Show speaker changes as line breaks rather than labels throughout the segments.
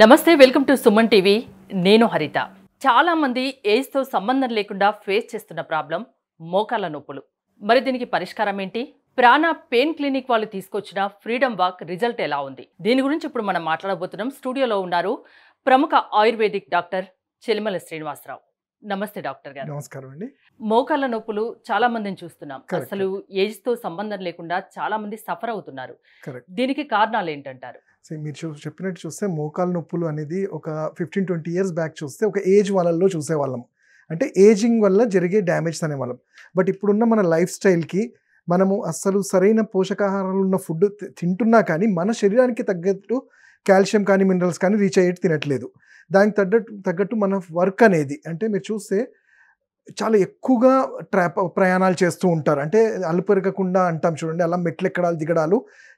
నమస్తే welcome to Suman TV నేను హరిత చాలామంది ఏజ్తో సంబంధం లేకుండా ఫేస్ చేస్తున్న ప్రాబ్లం మోకాల నొప్పులు మరి దీనికి పరిష్కారం ఏంటి ప్రాణ పెయిన్ క్లినిక్ వాళ్ళు తీసుకొచ్చిన ఫ్రీడమ్ వాక్ రిజల్ట్ ఎలా ఉంది దీని గురించి ఇప్పుడు మనం మాట్లాడబోతున్నాం స్టూడియోలో ఉన్నారు ప్రముఖ ఆయుర్వేదిక్ డాక్టర్ చెలిమల శ్రీనివాసరావు నమస్తే డాక్టర్ గారు నమస్కారం అండి మోకాళ్ళ నొప్పులు చాలా మందిని చూస్తున్నాం అసలు ఏజ్ తో సంబంధం లేకుండా చాలా మంది సఫర్ అవుతున్నారు దీనికి కారణాలు ఏంటంటారు
సో మీరు చూ చెప్పినట్టు చూస్తే మోకాలు నొప్పులు అనేది ఒక ఫిఫ్టీన్ ట్వంటీ ఇయర్స్ బ్యాక్ చూస్తే ఒక ఏజ్ వాళ్ళల్లో చూసేవాళ్ళం అంటే ఏజింగ్ వల్ల జరిగే డ్యామేజ్ అనేవాళ్ళం బట్ ఇప్పుడున్న మన లైఫ్ స్టైల్కి మనము అస్సలు సరైన పోషకాహారాలు ఉన్న ఫుడ్ తింటున్నా కానీ మన శరీరానికి తగ్గట్టు కాల్షియం కానీ మినరల్స్ కానీ రీచ్ అయ్యేట్టు తినట్లేదు దానికి తగ్గట్టు తగ్గట్టు మన వర్క్ అనేది అంటే మీరు చూస్తే చాలా ఎక్కువగా ట్రా ప్రయాణాలు చేస్తూ ఉంటారు అంటే అలుపెరగకుండా అంటాం చూడండి అలా మెట్లు ఎక్కడాలు దిగడాలు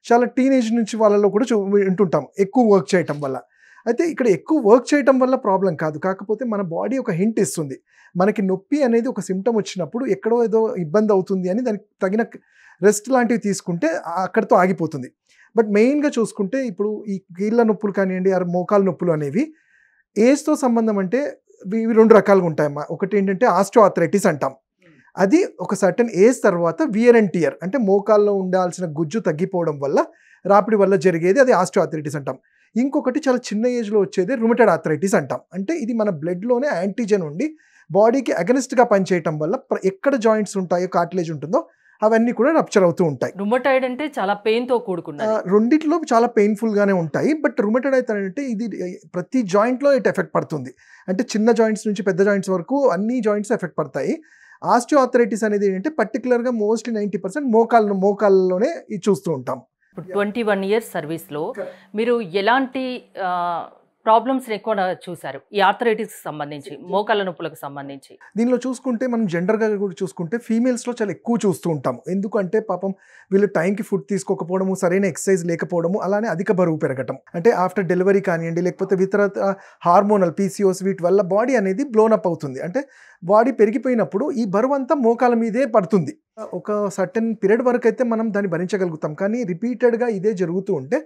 చాలా టీనేజ్ నుంచి వాళ్ళలో కూడా చూ వింటుంటాం ఎక్కువ వర్క్ చేయటం వల్ల అయితే ఇక్కడ ఎక్కువ వర్క్ చేయటం వల్ల ప్రాబ్లం కాదు కాకపోతే మన బాడీ ఒక హింట్ ఇస్తుంది మనకి నొప్పి అనేది ఒక సిమ్టమ్ వచ్చినప్పుడు ఎక్కడో ఏదో ఇబ్బంది అవుతుంది అని దానికి తగిన రెస్ట్ లాంటివి తీసుకుంటే అక్కడితో ఆగిపోతుంది బట్ మెయిన్గా చూసుకుంటే ఇప్పుడు ఈ కీళ్ళ నొప్పులు కానివ్వండి మోకాల నొప్పులు అనేవి ఏజ్తో సంబంధం అంటే ఇవి రెండు రకాలుగా ఉంటాయమ్మా ఒకటి ఏంటంటే ఆస్ట్రోఆథరైటిస్ అంటాం అది ఒక సర్టన్ ఏజ్ తర్వాత వియర్ అండ్ టియర్ అంటే మోకాల్లో ఉండాల్సిన గుజ్జు తగ్గిపోవడం వల్ల రాపిడి వల్ల జరిగేది అది ఆస్ట్రోఆథరైటిస్ అంటాం ఇంకొకటి చాలా చిన్న ఏజ్లో వచ్చేది రుమిటెడ్ ఆథరైటిస్ అంటాం అంటే ఇది మన బ్లడ్లోనే యాంటీజెన్ ఉండి బాడీకి అగనిస్ట్గా పనిచేయటం వల్ల ఎక్కడ జాయింట్స్ ఉంటాయో కాట్లేజ్ ఉంటుందో అవన్నీ కూడా రప్చర్ అవుతూ ఉంటాయి
రుమటాయిడ్ అంటే చాలా పెయిన్తో కూడుకున్న
రెండిట్లో చాలా పెయిన్ఫుల్గానే ఉంటాయి బట్ రుమటాయిడ్ అయితే అంటే ఇది ప్రతి జాయింట్లో ఇట్ ఎఫెక్ట్ పడుతుంది అంటే చిన్న జాయింట్స్ నుంచి పెద్ద జాయింట్స్ వరకు అన్ని జాయింట్స్ ఎఫెక్ట్ పడతాయి ఆస్టియోఆథరైటిస్ అనేది ఏంటంటే గా మోస్ట్లీ నైంటీ పర్సెంట్ మోకాళ్ళు మోకాళ్ళలోనే ఇది చూస్తూ ఉంటాం
ఇప్పుడు ట్వంటీ వన్ ఇయర్స్ సర్వీస్లో మీరు ఎలాంటి ప్రాబ్లమ్స్ని ఎక్కువ చూశారు ఈ ఆర్థరైటిస్ సంబంధించి మోకాళ్ళ నొప్పులకు సంబంధించి
దీనిలో చూసుకుంటే మనం జెండర్గా కూడా చూసుకుంటే ఫీమేల్స్లో చాలా ఎక్కువ చూస్తూ ఉంటాము ఎందుకంటే పాపం వీళ్ళు టైంకి ఫుడ్ తీసుకోకపోవడము సరైన ఎక్సర్సైజ్ లేకపోవడము అలానే అధిక బరువు పెరగటం అంటే ఆఫ్టర్ డెలివరీ కానివ్వండి లేకపోతే ఇతర హార్మోనల్ పీసీఓస్ వీటి వల్ల బాడీ అనేది బ్లోన్ అప్ అవుతుంది అంటే బాడీ పెరిగిపోయినప్పుడు ఈ బరువు అంతా మోకాల మీదే పడుతుంది ఒక సర్టెన్ పీరియడ్ వరకు అయితే మనం దాన్ని భరించగలుగుతాం కానీ రిపీటెడ్గా ఇదే జరుగుతూ ఉంటే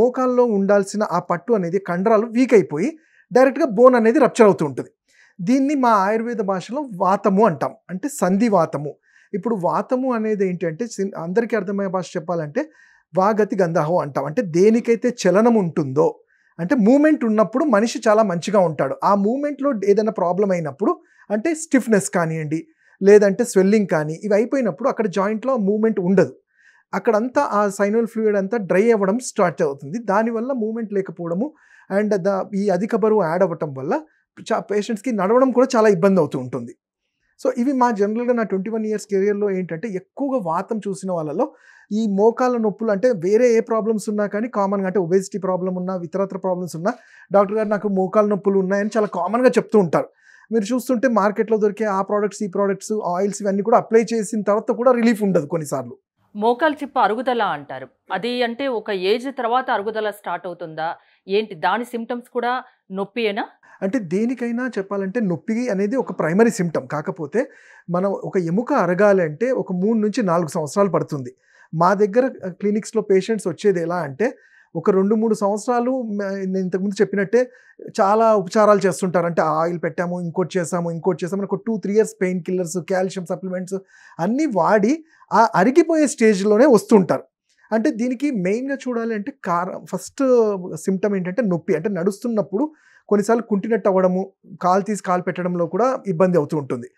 మోకాల్లో ఉండాల్సిన ఆ పట్టు అనేది కండరాలు వీక్ అయిపోయి డైరెక్ట్గా బోన్ అనేది రప్చర్ అవుతూ ఉంటుంది దీన్ని మా ఆయుర్వేద భాషలో వాతము అంటాం అంటే సంధి వాతము ఇప్పుడు వాతము అనేది ఏంటంటే అందరికీ అర్థమయ్యే భాష చెప్పాలంటే వాగతి గంధహో అంటాం అంటే దేనికైతే చలనం ఉంటుందో అంటే మూమెంట్ ఉన్నప్పుడు మనిషి చాలా మంచిగా ఉంటాడు ఆ మూమెంట్లో ఏదైనా ప్రాబ్లం అయినప్పుడు అంటే స్టిఫ్నెస్ కానివ్వండి లేదంటే స్వెల్లింగ్ కానీ ఇవి అయిపోయినప్పుడు అక్కడ జాయింట్లో మూమెంట్ ఉండదు అక్కడంతా ఆ సైనల్ ఫ్లూయిడ్ అంతా డ్రై అవ్వడం స్టార్ట్ అవుతుంది దానివల్ల మూమెంట్ లేకపోవడము అండ్ ద ఈ అధిక బరువు యాడ్ అవ్వటం వల్ల చా పేషెంట్స్కి నడవడం కూడా చాలా ఇబ్బంది అవుతూ ఉంటుంది సో ఇవి మా జనరల్గా నా ట్వంటీ వన్ ఇయర్స్ కెరియర్లో ఏంటంటే ఎక్కువగా వాతం చూసిన వాళ్ళలో ఈ మోకాల నొప్పులు అంటే వేరే ఏ ప్రాబ్లమ్స్ ఉన్నా కానీ కామన్గా అంటే ఒబేసిటీ ప్రాబ్లం ఉన్నా ఇతరత్ర ప్రాబ్లమ్స్ ఉన్నా డాక్టర్ గారు నాకు మోకాల నొప్పులు ఉన్నాయని చాలా కామన్గా చెప్తూ ఉంటారు మీరు చూస్తుంటే మార్కెట్లో దొరికే ఆ ప్రోడక్ట్స్ ఈ ప్రోడక్ట్స్ ఆయిల్స్ ఇవన్నీ కూడా అప్లై చేసిన తర్వాత కూడా రిలీఫ్ ఉండదు కొన్నిసార్లు
మోకాలు చిప్ప అరుగుదల అంటారు అది అంటే ఒక ఏజ్ తర్వాత అరుగుదల స్టార్ట్ అవుతుందా ఏంటి దాని సిమ్టమ్స్ కూడా నొప్పి అయినా
అంటే దేనికైనా చెప్పాలంటే నొప్పి అనేది ఒక ప్రైమరీ సిమ్టమ్ కాకపోతే మనం ఒక ఎముక అరగాలంటే ఒక మూడు నుంచి నాలుగు సంవత్సరాలు పడుతుంది మా దగ్గర క్లినిక్స్లో పేషెంట్స్ వచ్చేది ఎలా అంటే ఒక రెండు మూడు సంవత్సరాలు నేను ఇంతకుముందు చెప్పినట్టే చాలా ఉపచారాలు చేస్తుంటారు అంటే ఆయిల్ పెట్టాము ఇంకోటి చేసాము ఇంకోటి చేసాము ఒక two three years pain killers calcium supplements అన్నీ వాడి ఆ అరిగిపోయే స్టేజ్లోనే వస్తుంటారు అంటే దీనికి మెయిన్గా చూడాలి అంటే కార ఫస్ట్ సిమ్టమ్ ఏంటంటే నొప్పి అంటే నడుస్తున్నప్పుడు కొన్నిసార్లు కుంటినట్టు అవ్వడము కాలు తీసి కాలు పెట్టడంలో కూడా ఇబ్బంది అవుతూ ఉంటుంది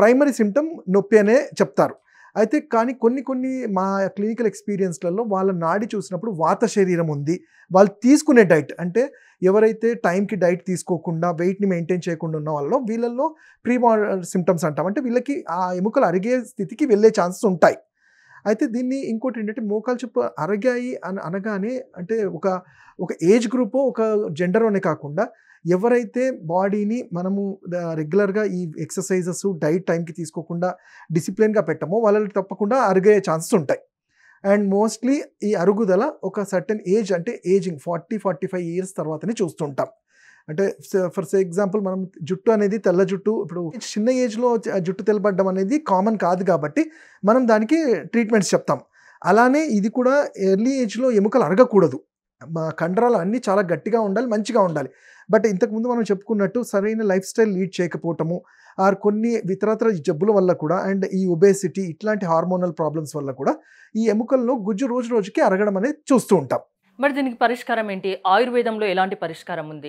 ప్రైమరీ సిమ్టమ్ నొప్పి అనే చెప్తారు అయితే కానీ కొన్ని కొన్ని మా క్లినికల్ ఎక్స్పీరియన్స్లలో వాళ్ళ నాడి చూసినప్పుడు వాత శరీరం ఉంది వాళ్ళు తీసుకునే డైట్ అంటే ఎవరైతే టైంకి డైట్ తీసుకోకుండా వెయిట్ని మెయింటైన్ చేయకుండా ఉన్న వాళ్ళలో వీళ్ళల్లో ప్రీమార్ సిమ్టమ్స్ అంటాం అంటే వీళ్ళకి ఆ ఎముకలు అరిగే స్థితికి వెళ్ళే ఛాన్సెస్ ఉంటాయి అయితే దీన్ని ఇంకోటి ఏంటంటే మోకాలు చెప్పు అరగాయి అని అనగానే అంటే ఒక ఒక ఏజ్ గ్రూప్ ఒక జెండర్ అనే కాకుండా ఎవరైతే బాడీని మనము రెగ్యులర్గా ఈ ఎక్సర్సైజెస్ డైట్ టైంకి తీసుకోకుండా డిసిప్లిన్గా పెట్టమో వాళ్ళకి తప్పకుండా అరిగే ఛాన్సెస్ ఉంటాయి అండ్ మోస్ట్లీ ఈ అరుగుదల ఒక సర్టెన్ ఏజ్ అంటే ageing forty forty five years తర్వాతనే చూస్తుంటాం అంటే ఫర్ ఎగ్జాంపుల్ మనం జుట్టు అనేది తెల్ల జుట్టు ఇప్పుడు చిన్న ఏజ్లో జుట్టు తెల్లబడ్డం అనేది కామన్ కాదు కాబట్టి మనం దానికి ట్రీట్మెంట్స్ చెప్తాం అలానే ఇది కూడా ఎర్లీ ఏజ్లో ఎముకలు అరగకూడదు మా కండరాలు అన్నీ చాలా గట్టిగా ఉండాలి మంచిగా ఉండాలి బట్ ఇంతకుముందు మనం చెప్పుకున్నట్టు సరైన లైఫ్ స్టైల్ లీడ్ చేయకపోవటము ఆర్ కొన్ని ఇతరతర జబ్బుల వల్ల కూడా అండ్ ఈ ఒబేసిటీ ఇట్లాంటి హార్మోనల్ ప్రాబ్లమ్స్ వల్ల కూడా ఈ ఎముకలను గుజ్జు రోజు రోజుకి అరగడం అనేది చూస్తూ ఉంటాం
మరి దీనికి పరిష్కారం ఏంటి ఆయుర్వేదంలో ఎలాంటి పరిష్కారం ఉంది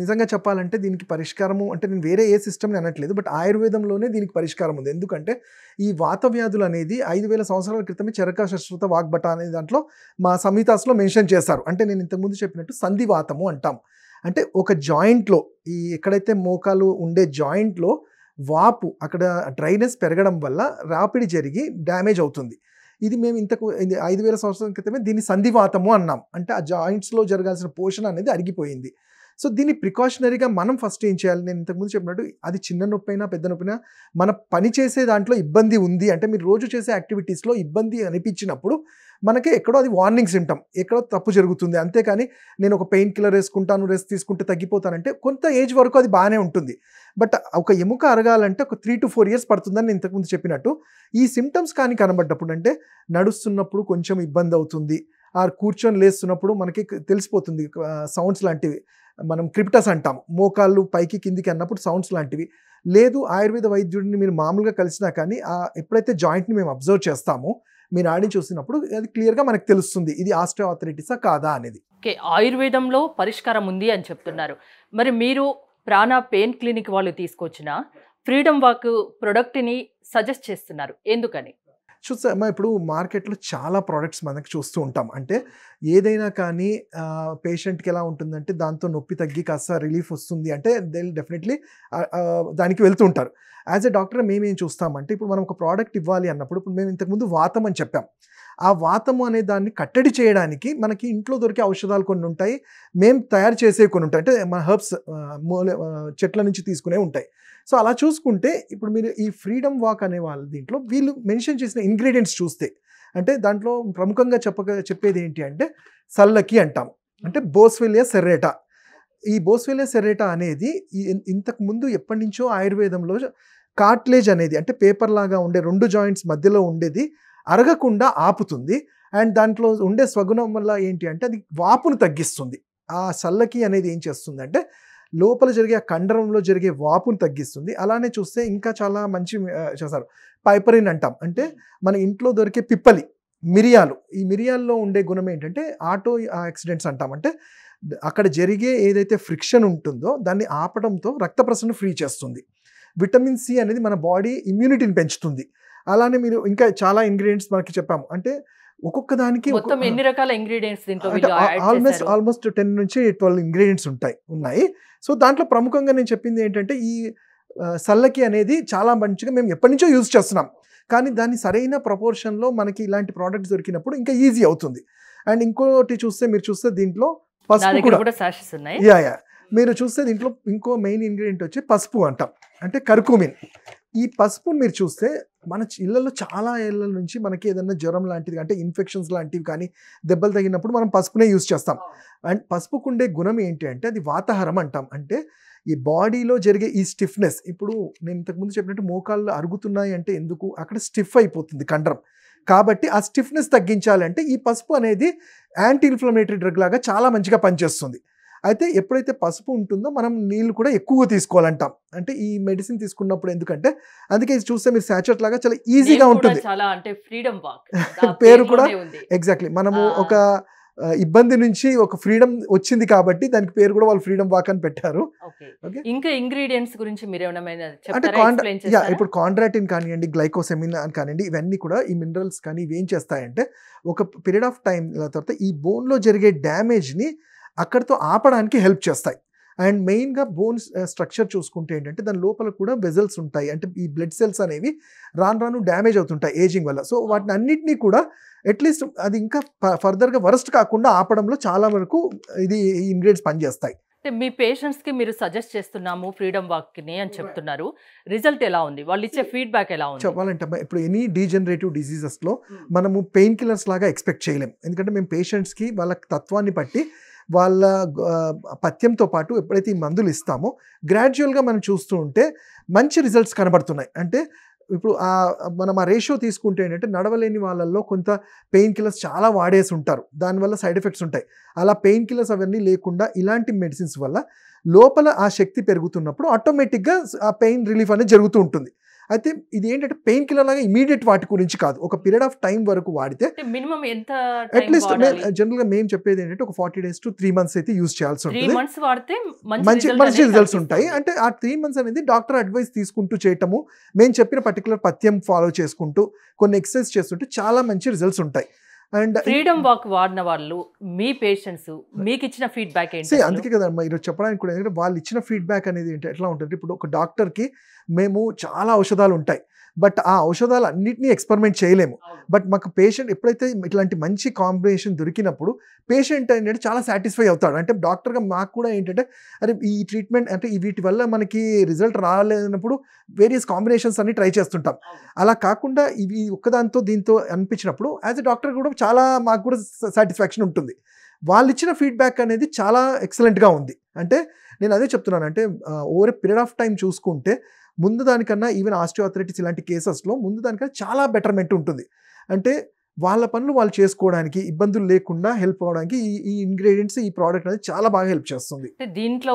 నిజంగా చెప్పాలంటే దీనికి పరిష్కారము అంటే నేను వేరే ఏ సిస్టమ్ అనట్లేదు బట్ ఆయుర్వేదంలోనే దీనికి పరిష్కారం ఉంది ఎందుకంటే ఈ వాత వ్యాధులు అనేది ఐదు వేల సంవత్సరాల క్రితమే చరక శశ్వత వాగ్బట అనే దాంట్లో మా సమీతాస్లో మెన్షన్ చేశారు అంటే నేను ఇంతకుముందు చెప్పినట్టు సంధివాతము అంటాం అంటే ఒక జాయింట్లో ఈ ఎక్కడైతే మోకాలు ఉండే జాయింట్లో వాపు అక్కడ డ్రైనెస్ పెరగడం వల్ల రాపిడి జరిగి డ్యామేజ్ అవుతుంది ఇది మేము ఇంతకు ఐదు వేల సంవత్సరాల క్రితమే దీన్ని సంధివాతము అన్నాం అంటే ఆ జాయింట్స్లో జరగాల్సిన పోషణ అనేది అరిగిపోయింది సో దీన్ని ప్రికాషనరీగా మనం ఫస్ట్ ఏం చేయాలి నేను ఇంతకుముందు చెప్పినట్టు అది చిన్న నొప్పి అయినా పెద్ద అయినా మన పని చేసే దాంట్లో ఇబ్బంది ఉంది అంటే మీరు రోజు చేసే యాక్టివిటీస్లో ఇబ్బంది అనిపించినప్పుడు మనకి ఎక్కడో అది వార్నింగ్ సిమ్టమ్ ఎక్కడో తప్పు జరుగుతుంది అంతేకాని నేను ఒక పెయిన్ కిల్లర్ వేసుకుంటాను రెస్ట్ తీసుకుంటే తగ్గిపోతానంటే కొంత ఏజ్ వరకు అది బాగానే ఉంటుంది బట్ ఒక ఎముక అరగాలంటే ఒక త్రీ టు ఫోర్ ఇయర్స్ పడుతుందని నేను ఇంతకుముందు చెప్పినట్టు ఈ సిమ్టమ్స్ కానీ కనబడ్డప్పుడు అంటే నడుస్తున్నప్పుడు కొంచెం ఇబ్బంది అవుతుంది ఆ కూర్చొని లేస్తున్నప్పుడు మనకి తెలిసిపోతుంది సౌండ్స్ లాంటివి మనం క్రిప్టస్ అంటాం మోకాళ్ళు పైకి కిందికి అన్నప్పుడు సౌండ్స్ లాంటివి లేదు ఆయుర్వేద వైద్యుడిని మీరు మామూలుగా కలిసినా కానీ ఎప్పుడైతే జాయింట్ని మేము అబ్జర్వ్ చేస్తామో మీ నాడిని చూసినప్పుడు అది క్లియర్గా మనకు తెలుస్తుంది ఇది ఆస్ట్రోఆథరైటిసా కాదా అనేది
ఓకే ఆయుర్వేదంలో పరిష్కారం ఉంది అని చెప్తున్నారు మరి మీరు ప్రాణ పెయిన్ క్లినిక్ వాళ్ళు తీసుకొచ్చిన ఫ్రీడమ్ వాక్ ప్రోడక్ట్ని సజెస్ట్ చేస్తున్నారు ఎందుకని
చూస్తే అమ్మా ఇప్పుడు మార్కెట్లో చాలా ప్రోడక్ట్స్ మనకి చూస్తూ ఉంటాం అంటే ఏదైనా కానీ పేషెంట్కి ఎలా ఉంటుందంటే దాంతో నొప్పి తగ్గి కాస్త రిలీఫ్ వస్తుంది అంటే దే డెఫినెట్లీ దానికి వెళ్తూ ఉంటారు యాజ్ ఎ డాక్టర్ మేమేం చూస్తామంటే ఇప్పుడు మనం ఒక ప్రోడక్ట్ ఇవ్వాలి అన్నప్పుడు ఇప్పుడు మేము ఇంతకుముందు వాతం అని చెప్పాం ఆ వాతము అనే దాన్ని కట్టడి చేయడానికి మనకి ఇంట్లో దొరికే ఔషధాలు కొన్ని ఉంటాయి మేము తయారు చేసే కొన్ని ఉంటాయి అంటే మన హర్బ్స్ చెట్ల నుంచి తీసుకునే ఉంటాయి సో అలా చూసుకుంటే ఇప్పుడు మీరు ఈ ఫ్రీడమ్ వాక్ అనే వాళ్ళ దీంట్లో వీళ్ళు మెన్షన్ చేసిన ఇంగ్రీడియంట్స్ చూస్తే అంటే దాంట్లో ప్రముఖంగా చెప్పక చెప్పేది ఏంటి అంటే సల్లకి అంటాం అంటే బోస్వెలియా సెరేటా ఈ బోస్వెలియా సెరేటా అనేది ఇంతకు ముందు ఎప్పటి నుంచో ఆయుర్వేదంలో కాట్లేజ్ అనేది అంటే పేపర్ లాగా ఉండే రెండు జాయింట్స్ మధ్యలో ఉండేది అరగకుండా ఆపుతుంది అండ్ దాంట్లో ఉండే స్వగుణం వల్ల ఏంటి అంటే అది వాపును తగ్గిస్తుంది ఆ సల్లకి అనేది ఏం చేస్తుంది అంటే లోపల జరిగే ఆ కండరంలో జరిగే వాపును తగ్గిస్తుంది అలానే చూస్తే ఇంకా చాలా మంచి చేస్తారు పైపరిన్ అంటాం అంటే మన ఇంట్లో దొరికే పిప్పలి మిరియాలు ఈ మిరియాల్లో ఉండే గుణం ఏంటంటే ఆటో యాక్సిడెంట్స్ అంటాం అంటే అక్కడ జరిగే ఏదైతే ఫ్రిక్షన్ ఉంటుందో దాన్ని ఆపడంతో రక్త ప్రసరణ ఫ్రీ చేస్తుంది విటమిన్ సి అనేది మన బాడీ ఇమ్యూనిటీని పెంచుతుంది అలానే మీరు ఇంకా చాలా ఇంగ్రీడియంట్స్ మనకి చెప్పాము అంటే ఒక్కొక్క దానికి మొత్తం ఎన్ని
రకాల ఇంగ్రీడియంట్స్ అంటే ఆల్మోస్ట్
ఆల్మోస్ట్ టెన్ నుంచి ట్వెల్వ్ ఇంగ్రీడియంట్స్ ఉంటాయి ఉన్నాయి సో దాంట్లో ప్రముఖంగా నేను చెప్పింది ఏంటంటే ఈ సల్లకి అనేది చాలా మంచిగా మేము ఎప్పటి నుంచో యూజ్ చేస్తున్నాం కానీ దాన్ని సరైన ప్రపోర్షన్లో మనకి ఇలాంటి ప్రోడక్ట్స్ దొరికినప్పుడు ఇంకా ఈజీ అవుతుంది అండ్ ఇంకోటి చూస్తే మీరు చూస్తే దీంట్లో పసుపు కూడా యా యా మీరు చూస్తే దీంట్లో ఇంకో మెయిన్ ఇంగ్రీడియంట్ వచ్చి పసుపు అంటాం అంటే కర్కుమిన్ ఈ పసుపుని మీరు చూస్తే మన ఇళ్లలో చాలా ఏళ్ళ నుంచి మనకి ఏదైనా జ్వరం లాంటిది అంటే ఇన్ఫెక్షన్స్ లాంటివి కానీ దెబ్బలు తగినప్పుడు మనం పసుపునే యూజ్ చేస్తాం అండ్ పసుపుకుండే గుణం ఏంటి అంటే అది వాతాహరం అంటాం అంటే ఈ బాడీలో జరిగే ఈ స్టిఫ్నెస్ ఇప్పుడు నేను ఇంతకుముందు చెప్పినట్టు మోకాళ్ళు అరుగుతున్నాయి అంటే ఎందుకు అక్కడ స్టిఫ్ అయిపోతుంది కండరం కాబట్టి ఆ స్టిఫ్నెస్ తగ్గించాలంటే ఈ పసుపు అనేది యాంటీ ఇన్ఫ్లమేటరీ డ్రగ్ లాగా చాలా మంచిగా పనిచేస్తుంది అయితే ఎప్పుడైతే పసుపు ఉంటుందో మనం నీళ్ళు కూడా ఎక్కువగా తీసుకోవాలంటాం అంటే ఈ మెడిసిన్ తీసుకున్నప్పుడు ఎందుకంటే అందుకే ఇది చూస్తే మీరు శాచురేట్ లాగా చాలా ఈజీగా ఉంటుంది
చాలా అంటే ఫ్రీడమ్ పేరు కూడా
ఎగ్జాక్ట్లీ మనము ఒక ఇబ్బంది నుంచి ఒక ఫ్రీడమ్ వచ్చింది కాబట్టి దానికి పేరు కూడా వాళ్ళు ఫ్రీడమ్ వాక్ అని పెట్టారు
ఇంకా ఇంగ్రీడియంట్స్ గురించి మీరు అంటే యా ఇప్పుడు
కాండ్రాటిన్ కానివ్వండి గ్లైకోసెమిన్ అని కానివ్వండి ఇవన్నీ కూడా ఈ మినరల్స్ కానీ ఇవి ఏం చేస్తాయంటే ఒక పీరియడ్ ఆఫ్ టైం తర్వాత ఈ బోన్లో జరిగే డ్యామేజ్ని అక్కడితో ఆపడానికి హెల్ప్ చేస్తాయి అండ్ మెయిన్గా బోన్స్ స్ట్రక్చర్ చూసుకుంటే ఏంటంటే దాని లోపల కూడా వెజల్స్ ఉంటాయి అంటే ఈ బ్లడ్ సెల్స్ అనేవి రాను రాను డ్యామేజ్ అవుతుంటాయి ఏజింగ్ వల్ల సో వాటిని అన్నింటినీ కూడా అట్లీస్ట్ అది ఇంకా ఫర్దర్గా వరస్ట్ కాకుండా ఆపడంలో చాలా వరకు ఇది ఇంగ్రీడియంట్స్ పనిచేస్తాయి
అంటే మీ పేషెంట్స్కి మీరు సజెస్ట్ చేస్తున్నాము ఫ్రీడమ్ వాక్ని అని చెప్తున్నారు రిజల్ట్ ఎలా ఉంది వాళ్ళు ఇచ్చే hmm. ఫీడ్బ్యాక్ ఎలా ఉంది చెప్పాలంటే ఇప్పుడు ఎనీ
డీజనరేటివ్ డిజీజెస్లో hmm. మనము పెయిన్ కిల్లర్స్ లాగా ఎక్స్పెక్ట్ చేయలేం ఎందుకంటే మేము పేషెంట్స్కి వాళ్ళ తత్వాన్ని బట్టి వాళ్ళ పథ్యంతో పాటు ఎప్పుడైతే ఈ మందులు ఇస్తామో గ్రాడ్యువల్గా మనం చూస్తూ ఉంటే మంచి రిజల్ట్స్ కనబడుతున్నాయి అంటే ఇప్పుడు ఆ మనం ఆ రేషియో తీసుకుంటే ఏంటంటే నడవలేని వాళ్ళల్లో కొంత పెయిన్ కిల్లర్స్ చాలా వాడేసి ఉంటారు దానివల్ల సైడ్ ఎఫెక్ట్స్ ఉంటాయి అలా పెయిన్ కిల్లర్స్ అవన్నీ లేకుండా ఇలాంటి మెడిసిన్స్ వల్ల లోపల ఆ శక్తి పెరుగుతున్నప్పుడు ఆటోమేటిక్గా ఆ పెయిన్ రిలీఫ్ అనేది జరుగుతూ ఉంటుంది అయితే ఇది ఏంటంటే పెయిన్ కిల్లర్ లాగా ఇమీడియట్ వాటి గురించి కాదు ఒక పీరియడ్ ఆఫ్ టైం వరకు వాడితే
మినిమం ఎంత అట్లీస్ట్
జనరల్ గా మేము చెప్పేది ఏంటంటే ఒక forty days to three months అయితే యూస్ చేయాల్సి ఉంటుంది
మంచి మంచి రిజల్ట్స్ ఉంటాయి అంటే
ఆ త్రీ మంత్స్ అనేది డాక్టర్ అడ్వైస్ తీసుకుంటూ చేయటము మేము చెప్పిన పర్టికులర్ పథ్యం ఫాలో చేసుకుంటూ కొన్ని ఎక్సర్సైజ్ చేస్తుంటే చాలా మంచి రిజల్ట్స్ ఉంటాయి అండ్ ఫ్రీడమ్
వాక్ వాడిన వాళ్ళు మీ పేషెంట్స్ మీకు ఇచ్చిన ఫీడ్బ్యాక్ ఏంటి అందుకే
కదమ్మా ఈరోజు చెప్పడానికి కూడా ఎందుకంటే వాళ్ళు ఇచ్చిన ఫీడ్బ్యాక్ అనేది ఏంటి ఎట్లా ఉంటుంది ఇప్పుడు ఒక డాక్టర్కి మేము చాలా ఔషధాలు ఉంటాయి బట్ ఆ ఔషధాలు అన్నింటినీ ఎక్స్పెరిమెంట్ చేయలేము బట్ మాకు పేషెంట్ ఎప్పుడైతే ఇట్లాంటి మంచి కాంబినేషన్ దొరికినప్పుడు పేషెంట్ ఏంటంటే చాలా సాటిస్ఫై అవుతాడు అంటే డాక్టర్గా మాకు కూడా ఏంటంటే అరే ఈ ట్రీట్మెంట్ అంటే వీటి వల్ల మనకి రిజల్ట్ రాలేనప్పుడు వేరియస్ కాంబినేషన్స్ అన్ని ట్రై చేస్తుంటాం అలా కాకుండా ఇవి ఒక్కదాంతో దీంతో అనిపించినప్పుడు యాజ్ ఎ డాక్టర్ కూడా చాలా మాకు కూడా సాటిస్ఫాక్షన్ ఉంటుంది వాళ్ళు ఇచ్చిన ఫీడ్బ్యాక్ అనేది చాలా ఎక్సలెంట్గా ఉంది అంటే నేను అదే చెప్తున్నాను అంటే ఓవర్ పీరియడ్ ఆఫ్ టైం చూసుకుంటే ముందు దానికన్నా ఈవెన్ అథారిటీస్ ఇలాంటి కేసెస్లో ముందు దానికన్నా చాలా బెటర్మెంట్ ఉంటుంది అంటే వాళ్ళ పనులు వాళ్ళు చేసుకోవడానికి ఇబ్బందులు లేకుండా హెల్ప్ అవడానికి ఈ ఈ ఇంగ్రీడియంట్స్ ఈ ప్రోడక్ట్ అనేది చాలా బాగా హెల్ప్ చేస్తుంది
దీంట్లో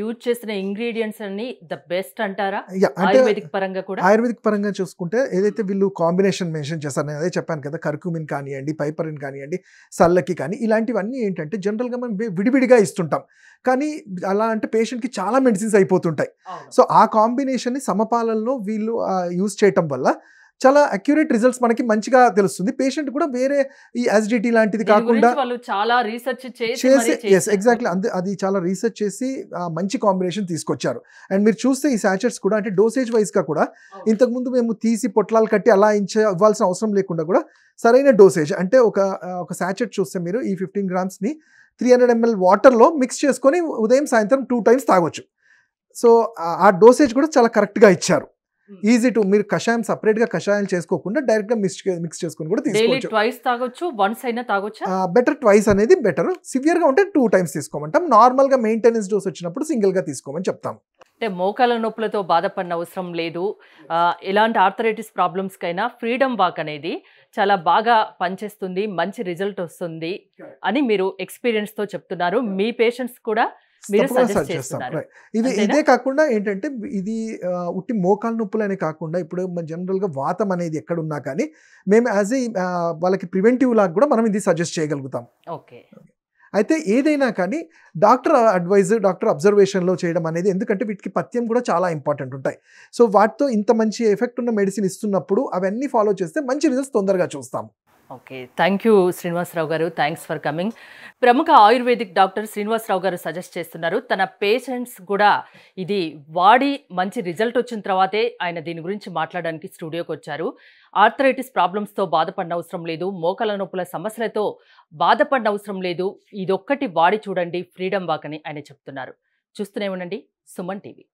యూజ్ చేసిన ఇంగ్రీడియంట్స్ అన్ని ద బెస్ట్ అంటారా ఆయుర్వేదిక్ పరంగా కూడా
ఆయుర్వేదిక్ పరంగా చూసుకుంటే ఏదైతే వీళ్ళు కాంబినేషన్ మెన్షన్ చేస్తారు నేను అదే చెప్పాను కదా కర్కుమిన్ కానివ్వండి పైపరిన్ కానివ్వండి సల్లకి కానీ ఇలాంటివన్నీ ఏంటంటే జనరల్గా మనం విడివిడిగా ఇస్తుంటాం కానీ అలా అంటే పేషెంట్కి చాలా మెడిసిన్స్ అయిపోతుంటాయి సో ఆ కాంబినేషన్ని సమపాలల్లో వీళ్ళు యూజ్ చేయటం వల్ల చాలా అక్యురేట్ రిజల్ట్స్ మనకి మంచిగా తెలుస్తుంది పేషెంట్ కూడా వేరే ఈ యాజిడిటీ లాంటిది కాకుండా
చాలా రీసెర్చ్ చేసి ఎస్
ఎగ్జాక్ట్లీ అంతే అది చాలా రీసెర్చ్ చేసి మంచి కాంబినేషన్ తీసుకొచ్చారు అండ్ మీరు చూస్తే ఈ శాచర్స్ కూడా అంటే డోసేజ్ వైజ్గా కూడా ఇంతకుముందు మేము తీసి పొట్లాలు కట్టి అలా ఇంచే ఇవ్వాల్సిన అవసరం లేకుండా కూడా సరైన డోసేజ్ అంటే ఒక ఒక శాచెట్ చూస్తే మీరు ఈ ఫిఫ్టీన్ గ్రామ్స్ని త్రీ హండ్రెడ్ ఎంఎల్ వాటర్లో మిక్స్ చేసుకొని ఉదయం సాయంత్రం టూ టైమ్స్ తాగొచ్చు సో ఆ డోసేజ్ కూడా చాలా కరెక్ట్గా ఇచ్చారు ఈజీ hmm. టు మీరు కషాయం సపరేట్ గా కషాయం చేసుకోకుండా డైరెక్ట్ గా మిక్స్ మిక్స్ చేసుకుని కూడా
తీసుకోవచ్చు తాగొచ్చు వన్స్ అయినా తాగొచ్చు బెటర్
ట్వైస్ అనేది బెటర్ సివియర్ గా ఉంటే టూ టైమ్స్ తీసుకోమంటాం నార్మల్ గా మెయింటెనెన్స్ డోస్ వచ్చినప్పుడు సింగిల్ గా తీసుకోమని చెప్తాం
అంటే మోకాల నొప్పులతో బాధపడిన అవసరం లేదు ఎలాంటి ఆర్థరైటిస్ ప్రాబ్లమ్స్కైనా ఫ్రీడమ్ వాక్ అనేది చాలా బాగా పనిచేస్తుంది మంచి రిజల్ట్ వస్తుంది అని మీరు ఎక్స్పీరియన్స్తో చెప్తున్నారు మీ పేషెంట్స్ కూడా చేస్తాం
ఇది ఇదే కాకుండా ఏంటంటే ఇది ఉట్టి మోకాలు నొప్పులు అనే కాకుండా ఇప్పుడు జనరల్గా వాతం అనేది ఎక్కడ ఉన్నా కానీ మేము యాజ్ ఏ వాళ్ళకి ప్రివెంటివ్ లాగా కూడా మనం ఇది సజెస్ట్ చేయగలుగుతాం ఓకే అయితే ఏదైనా కానీ డాక్టర్ అడ్వైజ్ డాక్టర్ అబ్జర్వేషన్లో చేయడం అనేది ఎందుకంటే వీటికి పథ్యం కూడా చాలా ఇంపార్టెంట్ ఉంటాయి సో వాటితో ఇంత మంచి ఎఫెక్ట్ ఉన్న మెడిసిన్ ఇస్తున్నప్పుడు అవన్నీ ఫాలో చేస్తే మంచి రిజల్ట్స్ తొందరగా చూస్తాము
ఓకే థ్యాంక్ యూ శ్రీనివాసరావు గారు థ్యాంక్స్ ఫర్ కమింగ్ ప్రముఖ ఆయుర్వేదిక్ డాక్టర్ శ్రీనివాసరావు గారు సజెస్ట్ చేస్తున్నారు తన పేషెంట్స్ కూడా ఇది వాడి మంచి రిజల్ట్ వచ్చిన తర్వాతే ఆయన దీని గురించి మాట్లాడడానికి స్టూడియోకి వచ్చారు ఆర్థరైటిస్ ప్రాబ్లమ్స్తో బాధపడిన అవసరం లేదు మోకాల నొప్పుల సమస్యలతో బాధపడిన అవసరం లేదు ఇదొక్కటి వాడి చూడండి ఫ్రీడమ్ వాక్ అని ఆయన చెప్తున్నారు చూస్తూనే ఉండండి సుమన్ టీవీ